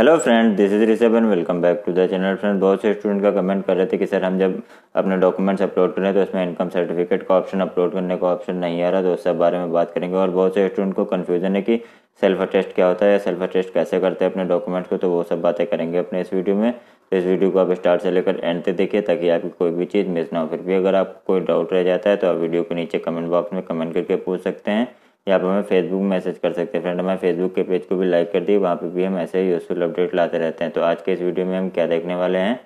hello friend this is रिसेब and welcome back to the channel friend बहुत से student का कमेंट कर रहे थे कि सर हम जब अपने डॉक्यूमेंट्स अपलोड करें तो उसमें इनकम सर्टिफिकेट का ऑप्शन अपलोड करने का ऑप्शन नहीं आ रहा तो उस सब बारे में बात करेंगे और बहुत से स्टूडेंट को कन्फ्यूजन है कि सेल्फ अटेस्ट क्या होता है या सेल्फ अटेस्ट कैसे करते हैं अपने डॉक्यूमेंट्स को तो वो सब बातें करेंगे अपने इस वीडियो में तो इस वीडियो को आप स्टार्ट से लेकर एंड तक देखिए ताकि आपकी कोई भी चीज़ मिस ना हो फिर भी अगर आपको कोई डाउट रह जाता है तो आप वीडियो के नीचे कमेंट बॉक्स में कमेंट करके पूछ सकते हैं यहाँ पर हमें फेसबुक मैसेज कर सकते हैं फ्रेंड हमें फेसबुक के पेज को भी लाइक कर दिए वहाँ पर भी हम ऐसे यूज़फुल अपडेट लाते रहते हैं तो आज के इस वीडियो में हम क्या देखने वाले हैं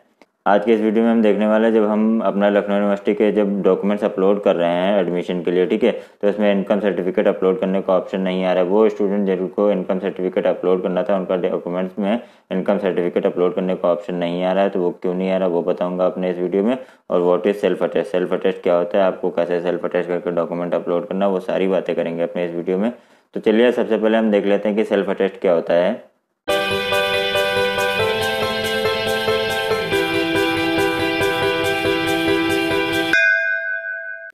आज के इस वीडियो में हम देखने वाले हैं जब हम अपना लखनऊ यूनिवर्सिटी के जब डॉक्यूमेंट्स अपलोड कर रहे हैं एडमिशन के लिए ठीक है तो इसमें इनकम सर्टिफिकेट अपलोड करने का ऑप्शन नहीं आ रहा है वो स्टूडेंट जिनको इनकम सर्टिफिकेट अपलोड करना था उनका डॉक्यूमेंट्स में इनकम सर्टिफिकेट अपलोड करने का ऑप्शन नहीं आ रहा है तो वो क्यों नहीं आ रहा वो बताऊँगा अपने इस वीडियो में और what is self attest self attest क्या होता है आपको कैसे सेल्फ अटेस्ट करके डॉक्यूमेंट अपलोड करना वो सारी बातें करेंगे अपने इस वीडियो में तो चलिए सबसे पहले हम देख लेते हैं कि सेल्फ अटेस्ट क्या होता है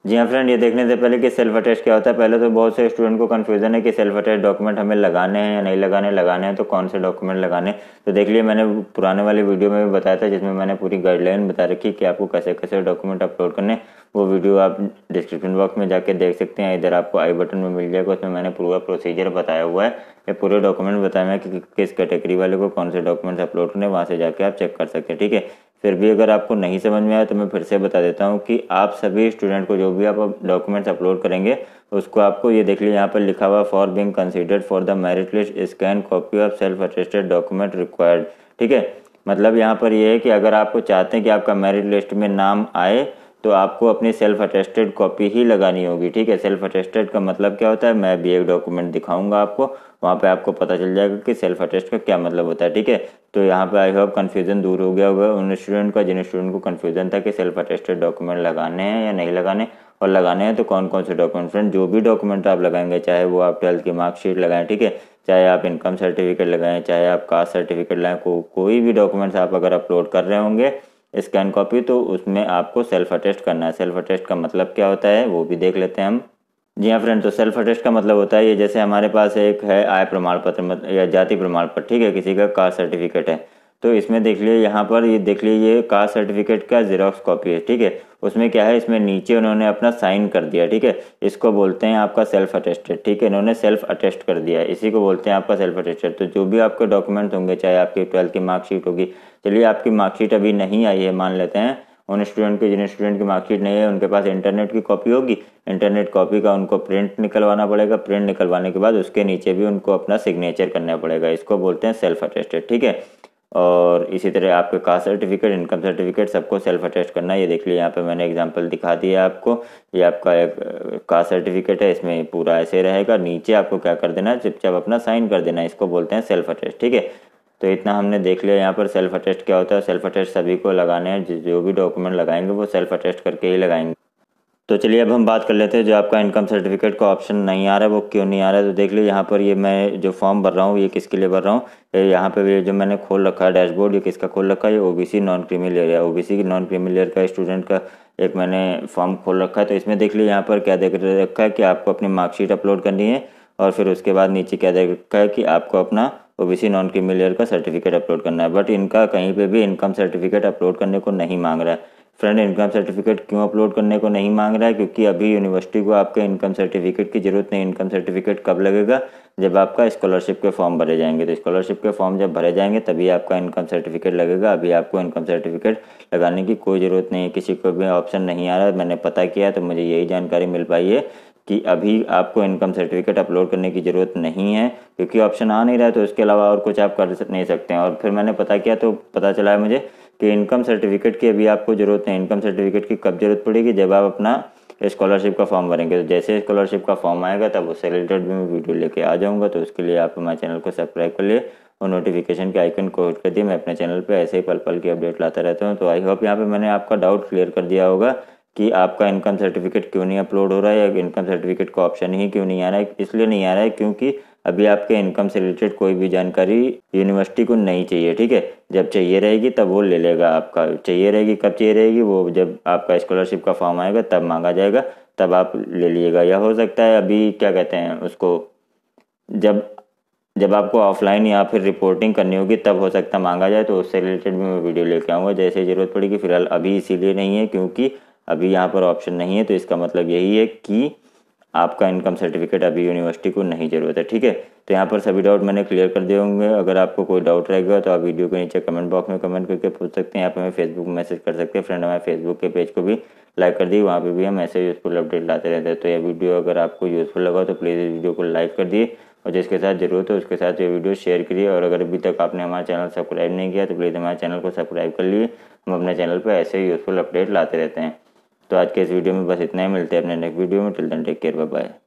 जी हाँ फ्रेंड ये देखने से पहले कि सेल्फ अटेस्ट क्या होता है पहले तो बहुत से स्टूडेंट को कन्फ्यूज़न है कि सेल्फ अटेस्ट डॉक्यूमेंट हमें लगाने हैं या नहीं लगाने लगाने हैं तो कौन से डॉक्यूमेंट लगाने तो देख लिए मैंने पुराने वाले वीडियो में भी बताया था जिसमें मैंने पूरी गाइडलाइन बता रखी कि आपको कैसे कैसे डॉक्यूमेंट अपलोड करने वो वीडियो आप डिस्क्रिप्शन बॉक्स में जाके देख सकते हैं इधर आपको आई बटन में मिल जाएगा उसमें मैंने पूरा प्रोसीजर बताया हुआ है ये पूरे डॉक्यूमेंट बताया है कि किस कैटेगरी वाले को कौन से डॉक्यूमेंट्स अपलोड करने वहाँ से जाके आप चेक कर सकते हैं ठीक है फिर भी अगर आपको नहीं समझ में आया तो मैं फिर से बता देता हूँ कि आप सभी स्टूडेंट को जो भी आप डॉक्यूमेंट्स अपलोड करेंगे उसको आपको ये देख लीजिए यहाँ पर लिखा हुआ for being considered for the merit list scan copy of self attested document required ठीक है मतलब यहाँ पर यह है कि अगर आपको चाहते हैं कि आपका मेरिट लिस्ट में नाम आए तो आपको अपनी सेल्फ अटेस्टेड कॉपी ही लगानी होगी ठीक है सेल्फ अटेस्टेड का मतलब क्या होता है मैं भी एक डॉक्यूमेंट दिखाऊंगा आपको वहाँ पे आपको पता चल जाएगा कि सेल्फ अटेस्ट का क्या मतलब होता है ठीक है तो यहाँ पे आई होप कन्फ्यूजन दूर हो गया होगा उन स्टूडेंट का जिन स्टूडेंट को कन्फ्यूजन था कि सेल्फ अटेस्टेड डॉक्यूमेंट लगाने हैं या नहीं लगाने और लगाने हैं तो कौन कौन से डॉक्यूमेंट फ्रेंड जो भी डॉक्यूमेंट आप लगाएंगे चाहे वो आप ट्वेल्थ की मार्कशीट लगाएं ठीक है चाहे आप इनकम सर्टिफिकेट लगाएं चाहे आप कास्ट सर्टिफिकेट लगाएं को, कोई भी डॉक्यूमेंट्स आप अगर अपलोड कर रहे होंगे स्कैन कॉपी तो उसमें आपको सेल्फ अटेस्ट करना है सेल्फ अटेस्ट का मतलब क्या होता है वो भी देख लेते हैं हम जी हाँ फ्रेंड तो सेल्फ अटेस्ट का मतलब होता है ये जैसे हमारे पास एक है आय प्रमाण पत्र या जाति प्रमाण पत्र ठीक है किसी का कास्ट सर्टिफिकेट है तो इसमें देख लिए यहाँ पर ये देख लिए ये कास्ट सर्टिफिकेट का जीरोक्स कॉपी है ठीक है उसमें क्या है इसमें नीचे उन्होंने अपना साइन कर दिया ठीक है इसको बोलते हैं आपका सेल्फ अटेस्टेड ठीक है इन्होंने सेल्फ अटेस्ट कर दिया है इसी को बोलते हैं आपका सेल्फ अटेस्टेड तो जो भी आपके डॉक्यूमेंट्स होंगे चाहे आपकी ट्वेल्थ की मार्कशीट होगी चलिए आपकी मार्कशीट अभी नहीं आई है मान लेते हैं उन स्टूडेंट की जिन स्टूडेंट की मार्कशीट नहीं है उनके पास इंटरनेट की कॉपी होगी इंटरनेट कॉपी का उनको प्रिंट निकलवाना पड़ेगा प्रिंट निकलवाने के बाद उसके नीचे भी उनको अपना सिग्नेचर करना पड़ेगा इसको बोलते हैं सेल्फ अटेस्टेड ठीक है और इसी तरह आपके कास्ट सर्टिफिकेट इनकम सर्टिफिकेट सबको सेल्फ अटेस्ट करना है ये देख लीजिए यहाँ पे मैंने एग्जांपल दिखा दिया आपको ये आपका एक कास्ट सर्टिफिकेट है इसमें पूरा ऐसे रहेगा नीचे आपको क्या कर देना है चुपचाप अपना साइन कर देना है इसको बोलते हैं सेल्फ अटेस्ट ठीक है तो इतना हमने देख लिया यहाँ पर सेल्फ अटेस्ट क्या होता है सेल्फ अटेस्ट सभी को लगाने हैं जो भी डॉक्यूमेंट लगाएंगे वो सेल्फ अटेस्ट करके ही लगाएंगे तो चलिए अब हम बात कर लेते हैं जो आपका इनकम सर्टिफिकेट का ऑप्शन नहीं आ रहा है वो क्यों नहीं आ रहा है तो देख लीजिए यहाँ पर ये मैं जो फॉर्म भर रहा हूँ ये किसके लिए भर रहा हूँ यहाँ पर जो मैंने खोल रखा है डैशबोर्ड ये किसका खोल रखा है ये ओबीसी नॉन क्रीमी लेयर है ओबीसी नॉन क्रीमी लेयर का स्टूडेंट का एक मैंने फॉर्म खोल रखा है तो इसमें देख लीजिए यहाँ पर क्या देख रखा है कि आपको अपनी मार्कशीट अपलोड करनी है और फिर उसके बाद नीचे क्या देख रखा है कि आपको अपना सी नॉन क्रीमी लेयर का सर्टिफिकेट अपलोड करना है बट इनका कहीं पर भी इनकम सर्टिफिकेट अपलोड करने को नहीं मांग रहा है फ्रेंड इनकम सर्टिफिकेट क्यों अपलोड करने को नहीं मांग रहा है क्योंकि अभी यूनिवर्सिटी को आपके इनकम सर्टिफिकेट की ज़रूरत नहीं इनकम सर्टिफिकेट कब लगेगा जब आपका स्कॉलरशिप के फॉर्म भरे जाएंगे तो स्कॉलरशिप के फॉर्म जब भरे जाएंगे तभी आपका इनकम सर्टिफिकेट लगेगा अभी आपको इनकम सर्टिफिकेट लगाने की कोई ज़रूरत नहीं है किसी को भी ऑप्शन नहीं आ रहा मैंने पता किया तो मुझे यही जानकारी मिल पाई है कि अभी आपको इनकम सर्टिफिकेट अपलोड करने की ज़रूरत नहीं है क्योंकि ऑप्शन आ नहीं रहा है तो उसके अलावा और कुछ आप कर नहीं सकते हैं और फिर मैंने पता किया तो पता चला है मुझे कि इनकम सर्टिफिकेट की अभी आपको ज़रूरत है इनकम सर्टिफिकेट की कब ज़रूरत पड़ेगी जब आप अपना स्कॉलरशिप का फॉर्म भरेंगे तो जैसे स्कॉलरशिप का फॉर्म आएगा तब उससे रिलेटेड भी मैं वीडियो लेके आ जाऊँगा तो उसके लिए आप हमारे चैनल को सब्सक्राइब कर लिए और नोटिफिकेशन के आइकन को हिट कर दिए मैं अपने चैनल पे ऐसे ही पल पल की अपडेट लाता रहता हूँ तो आई होप यहाँ पे मैंने आपका डाउट क्लियर कर दिया होगा कि आपका इनकम सर्टिफिकेट क्यों नहीं अपलोड हो रहा है या इनकम सर्टिफिकेट का ऑप्शन ही क्यों नहीं आ रहा है इसलिए नहीं आ रहा है क्योंकि अभी आपके इनकम से रिलेटेड कोई भी जानकारी यूनिवर्सिटी को नहीं चाहिए ठीक है जब चाहिए रहेगी तब वो ले लेगा आपका चाहिए रहेगी कब चाहिए रहेगी वो जब आपका स्कॉलरशिप का फॉर्म आएगा तब मांगा जाएगा तब आप ले लीजिएगा या हो सकता है अभी क्या कहते हैं उसको जब जब आपको ऑफलाइन या फिर रिपोर्टिंग करनी होगी तब हो सकता मांगा जाए तो उससे रिलेटेड भी मैं वीडियो लेके आऊँगा जैसे ज़रूरत पड़ेगी फ़िलहाल अभी इसीलिए नहीं है क्योंकि अभी यहाँ पर ऑप्शन नहीं है तो इसका मतलब यही है कि आपका इनकम सर्टिफिकेट अभी यूनिवर्सिटी को नहीं ज़रूरत है ठीक है तो यहाँ पर सभी डाउट मैंने क्लियर कर दिए होंगे अगर आपको कोई डाउट रहेगा तो आप वीडियो के नीचे कमेंट बॉक्स में कमेंट करके पूछ सकते हैं आप हमें फेसबुक मैसेज कर सकते हैं फ्रेंड हमारे फेसबुक के पेज को भी लाइक कर दिए वहाँ पर भी हम ऐसे यूज़फुल अपडेट लाते रहते हैं तो यह वीडियो अगर आपको यूज़फुल लगा तो प्लीज़ इस वीडियो को लाइक कर दिए और जिसके साथ ज़रूरत है उसके साथ ये वीडियो शेयर करिए और अगर अभी तक आपने हमारे चैनल सब्सक्राइब नहीं किया तो प्लीज़ हमारे चैनल को सब्सक्राइब कर लिए हम अपने चैनल पर ऐसे यूज़फुल अपडेट लाते रहते हैं तो आज के इस वीडियो में बस इतना ही मिलते हैं अपने नेक्स्ट वीडियो में till then take care bye bye